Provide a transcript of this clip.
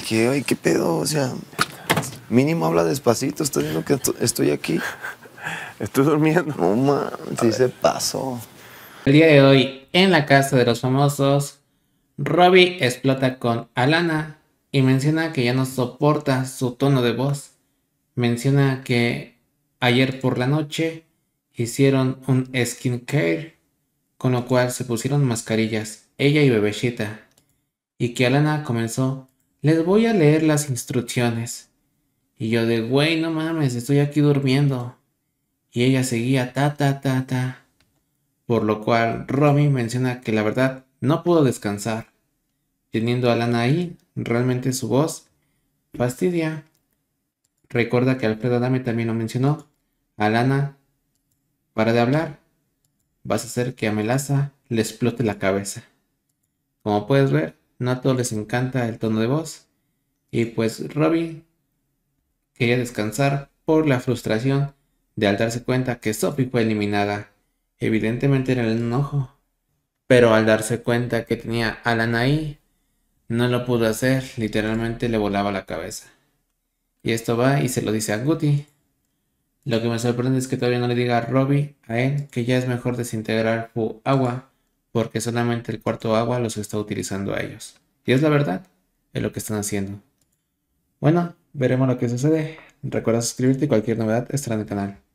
dije, ay, ¿qué pedo? O sea, mínimo habla despacito, Estoy que estoy aquí. Estoy durmiendo. No, man, se pasó. El día de hoy, en la casa de los famosos, Robbie explota con Alana y menciona que ya no soporta su tono de voz. Menciona que ayer por la noche hicieron un skin care, con lo cual se pusieron mascarillas, ella y Bebeshita, y que Alana comenzó les voy a leer las instrucciones. Y yo de, güey, no mames, estoy aquí durmiendo. Y ella seguía ta, ta, ta, ta. Por lo cual, Romy menciona que la verdad no pudo descansar. Teniendo a Lana ahí, realmente su voz fastidia. Recuerda que Alfredo Adame también lo mencionó. A Lana. para de hablar. Vas a hacer que a Melaza le explote la cabeza. Como puedes ver, no a todos les encanta el tono de voz. Y pues Robbie quería descansar por la frustración de al darse cuenta que Sophie fue eliminada. Evidentemente era el enojo. Pero al darse cuenta que tenía a Alan ahí, no lo pudo hacer, literalmente le volaba la cabeza. Y esto va y se lo dice a Guti. Lo que me sorprende es que todavía no le diga a Robbie a él que ya es mejor desintegrar su Agua porque solamente el cuarto agua los está utilizando a ellos. Y es la verdad, en lo que están haciendo. Bueno, veremos lo que sucede. Recuerda suscribirte y cualquier novedad estará en el canal.